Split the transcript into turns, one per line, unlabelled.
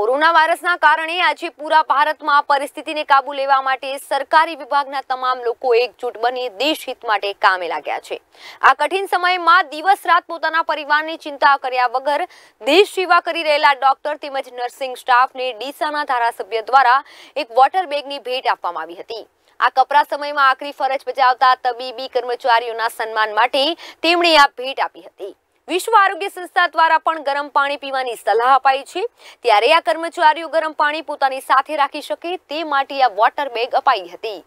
corona વાયરસના કારણે આજે પૂરા ભારતમાં પરિસ્થિતિને કાબુ લેવા માટે સરકારી વિભાગના તમામ લોકો એકજૂટ બની દેશહિત માટે કામે લાગ્યા છે આ કઠિન સમયમાં દિવસ રાત પોતાના પરિવારની ચિંતા કર્યા વગર દેશ સેવા કરી રહેલા ડોક્ટર તેમજ નર્સિંગ સ્ટાફને ડીસાના ધારાસભ્ય દ્વારા એક વોટર બેગની ભેટ આપવામાં આવી હતી આ કપરા સમયમાં આખરી ફરજ બજાવતા તબીબી કર્મચારીઓના સન્માન માટે તેમણે આ ભેટ આપી હતી વિશ્વ આરોગ્ય સંસ્થા દ્વારા પણ ગરમ પાણી પીવાની સલાહ અપાઈ છે ત્યારે આ કર્મચારીઓ ગરમ પાણી પોતાની સાથે રાખી શકે તે માટે આ વોટર બેગ અપાઈ હતી